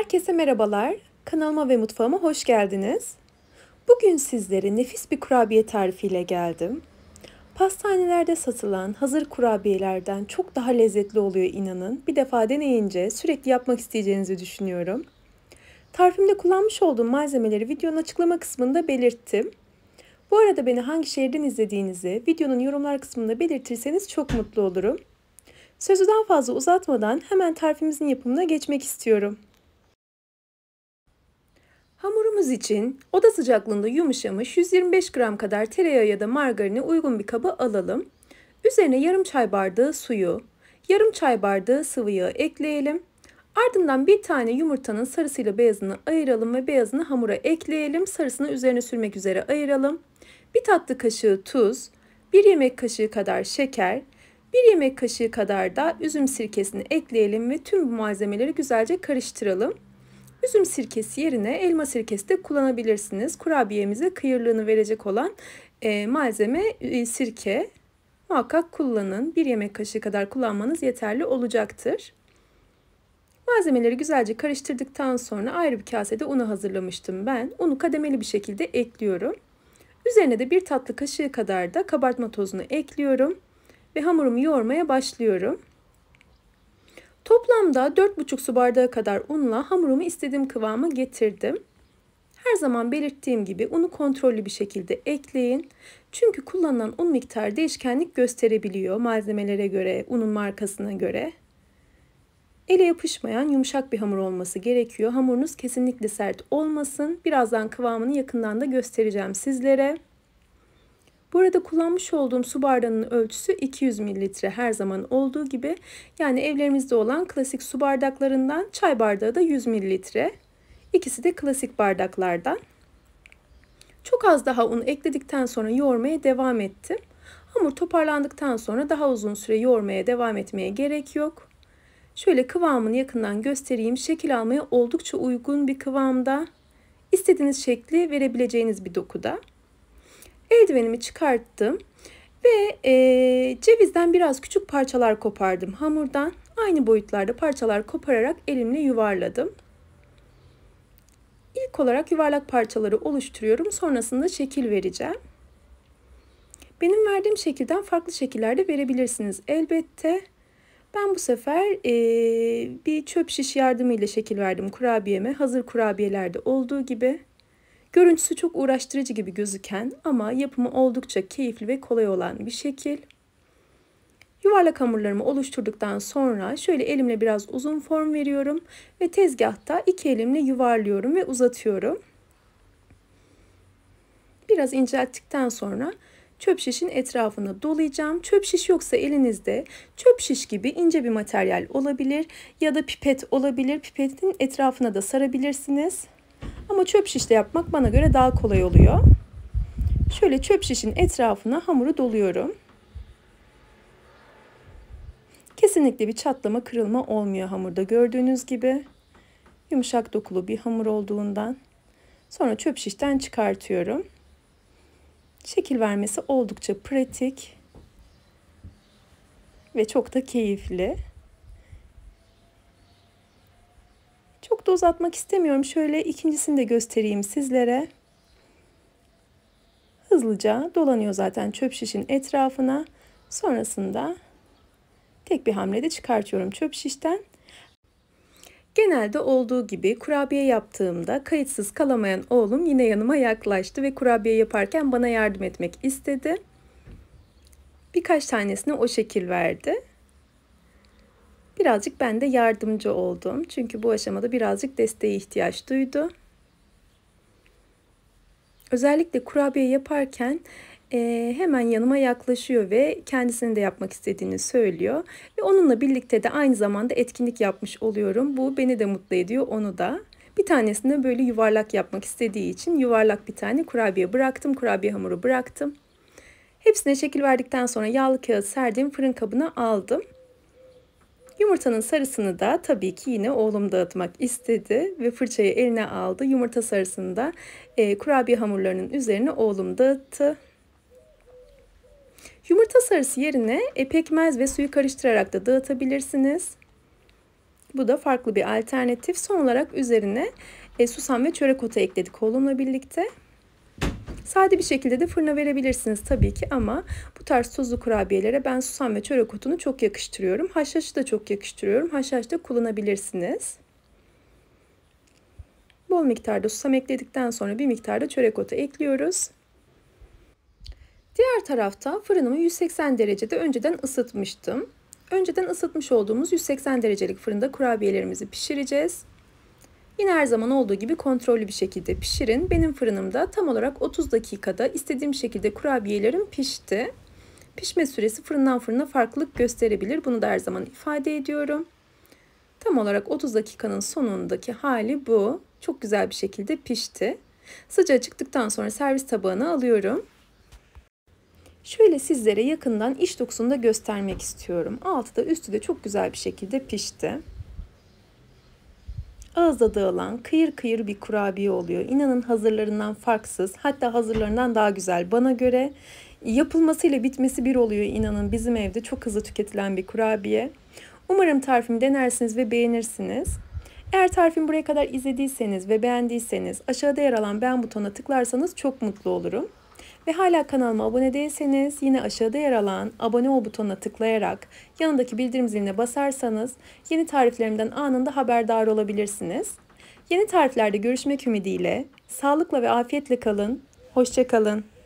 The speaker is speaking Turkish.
Herkese merhabalar. Kanalıma ve mutfağıma hoş geldiniz. Bugün sizlere nefis bir kurabiye tarifiyle geldim. Pastanelerde satılan hazır kurabiyelerden çok daha lezzetli oluyor inanın. Bir defa deneyince sürekli yapmak isteyeceğinizi düşünüyorum. Tarifimde kullanmış olduğum malzemeleri videonun açıklama kısmında belirttim. Bu arada beni hangi şehirden izlediğinizi videonun yorumlar kısmında belirtirseniz çok mutlu olurum. Sözü daha fazla uzatmadan hemen tarifimizin yapımına geçmek istiyorum. Hamurumuz için oda sıcaklığında yumuşamış 125 gram kadar tereyağı ya da margarini uygun bir kaba alalım. Üzerine yarım çay bardağı suyu, yarım çay bardağı sıvı yağı ekleyelim. Ardından bir tane yumurtanın sarısıyla beyazını ayıralım ve beyazını hamura ekleyelim. Sarısını üzerine sürmek üzere ayıralım. Bir tatlı kaşığı tuz, bir yemek kaşığı kadar şeker, bir yemek kaşığı kadar da üzüm sirkesini ekleyelim ve tüm bu malzemeleri güzelce karıştıralım. Üzüm sirkesi yerine elma sirkesi de kullanabilirsiniz. Kurabiyemize kıyırlığını verecek olan e, malzeme e, sirke. Muhakkak kullanın. Bir yemek kaşığı kadar kullanmanız yeterli olacaktır. Malzemeleri güzelce karıştırdıktan sonra ayrı bir kasede unu hazırlamıştım ben. Unu kademeli bir şekilde ekliyorum. Üzerine de bir tatlı kaşığı kadar da kabartma tozunu ekliyorum ve hamurumu yoğurmaya başlıyorum. Toplamda 4,5 su bardağı kadar unla hamurumu istediğim kıvama getirdim. Her zaman belirttiğim gibi unu kontrollü bir şekilde ekleyin. Çünkü kullanılan un miktarı değişkenlik gösterebiliyor malzemelere göre, unun markasına göre. Ele yapışmayan yumuşak bir hamur olması gerekiyor. Hamurunuz kesinlikle sert olmasın. Birazdan kıvamını yakından da göstereceğim sizlere. Burada kullanmış olduğum su bardağının ölçüsü 200 mililitre her zaman olduğu gibi. Yani evlerimizde olan klasik su bardaklarından çay bardağı da 100 mililitre. İkisi de klasik bardaklardan. Çok az daha un ekledikten sonra yoğurmaya devam ettim. Hamur toparlandıktan sonra daha uzun süre yoğurmaya devam etmeye gerek yok. Şöyle kıvamını yakından göstereyim. Şekil almaya oldukça uygun bir kıvamda. İstediğiniz şekli verebileceğiniz bir dokuda. Eldivenimi çıkarttım ve e, cevizden biraz küçük parçalar kopardım. Hamurdan aynı boyutlarda parçalar kopararak elimle yuvarladım. İlk olarak yuvarlak parçaları oluşturuyorum. Sonrasında şekil vereceğim. Benim verdiğim şekilden farklı şekillerde verebilirsiniz elbette. Ben bu sefer e, bir çöp şiş yardımıyla şekil verdim kurabiyeme. Hazır kurabiyelerde olduğu gibi. Görüntüsü çok uğraştırıcı gibi gözüken ama yapımı oldukça keyifli ve kolay olan bir şekil. Yuvarlak hamurlarımı oluşturduktan sonra şöyle elimle biraz uzun form veriyorum ve tezgahta iki elimle yuvarlıyorum ve uzatıyorum. Biraz incelttikten sonra çöp şişin etrafını dolayacağım. Çöp şiş yoksa elinizde çöp şiş gibi ince bir materyal olabilir ya da pipet olabilir. Pipetin etrafına da sarabilirsiniz. Ama çöp şişle yapmak bana göre daha kolay oluyor. Şöyle çöp şişin etrafına hamuru doluyorum. Kesinlikle bir çatlama kırılma olmuyor hamurda gördüğünüz gibi. Yumuşak dokulu bir hamur olduğundan. Sonra çöp şişten çıkartıyorum. Şekil vermesi oldukça pratik ve çok da keyifli. Çok da uzatmak istemiyorum. Şöyle ikincisini de göstereyim sizlere. Hızlıca dolanıyor zaten çöp şişin etrafına. Sonrasında tek bir hamlede çıkartıyorum çöp şişten. Genelde olduğu gibi kurabiye yaptığımda kayıtsız kalamayan oğlum yine yanıma yaklaştı ve kurabiye yaparken bana yardım etmek istedi. Birkaç tanesine o şekil verdi. Birazcık ben de yardımcı oldum. Çünkü bu aşamada birazcık desteğe ihtiyaç duydu. Özellikle kurabiye yaparken e, hemen yanıma yaklaşıyor ve kendisinin de yapmak istediğini söylüyor. Ve onunla birlikte de aynı zamanda etkinlik yapmış oluyorum. Bu beni de mutlu ediyor, onu da. Bir tanesini böyle yuvarlak yapmak istediği için yuvarlak bir tane kurabiye bıraktım. Kurabiye hamuru bıraktım. Hepsine şekil verdikten sonra yağlı kağıt serdiğim fırın kabına aldım. Yumurtanın sarısını da tabii ki yine oğlum dağıtmak istedi ve fırçayı eline aldı. Yumurta sarısını da e, kurabiye hamurlarının üzerine oğlum dağıttı. Yumurta sarısı yerine e, pekmez ve suyu karıştırarak da dağıtabilirsiniz. Bu da farklı bir alternatif. Son olarak üzerine e, susam ve çörek otu ekledik oğlumla birlikte. Sade bir şekilde de fırına verebilirsiniz tabii ki ama bu tarz tuzlu kurabiyelere ben susam ve çörek otunu çok yakıştırıyorum. Haşhaşı da çok yakıştırıyorum. Haşhaş da kullanabilirsiniz. Bol miktarda susam ekledikten sonra bir miktarda çörek otu ekliyoruz. Diğer tarafta fırınımı 180 derecede önceden ısıtmıştım. Önceden ısıtmış olduğumuz 180 derecelik fırında kurabiyelerimizi pişireceğiz. Yine her zaman olduğu gibi kontrollü bir şekilde pişirin. Benim fırınımda tam olarak 30 dakikada istediğim şekilde kurabiyelerim pişti. Pişme süresi fırından fırına farklılık gösterebilir. Bunu da her zaman ifade ediyorum. Tam olarak 30 dakikanın sonundaki hali bu. Çok güzel bir şekilde pişti. Sıcağı çıktıktan sonra servis tabağına alıyorum. Şöyle sizlere yakından iç dokusunu da göstermek istiyorum. Altı da üstü de çok güzel bir şekilde pişti ağızda dağılan kıyır kıyır bir kurabiye oluyor. İnanın hazırlarından farksız hatta hazırlarından daha güzel bana göre. Yapılmasıyla bitmesi bir oluyor inanın bizim evde çok hızlı tüketilen bir kurabiye. Umarım tarifimi denersiniz ve beğenirsiniz. Eğer tarifimi buraya kadar izlediyseniz ve beğendiyseniz aşağıda yer alan beğen butonuna tıklarsanız çok mutlu olurum. Ve hala kanalıma abone değilseniz yine aşağıda yer alan abone ol butonuna tıklayarak yanındaki bildirim ziline basarsanız yeni tariflerimden anında haberdar olabilirsiniz. Yeni tariflerde görüşmek ümidiyle sağlıkla ve afiyetle kalın. Hoşçakalın.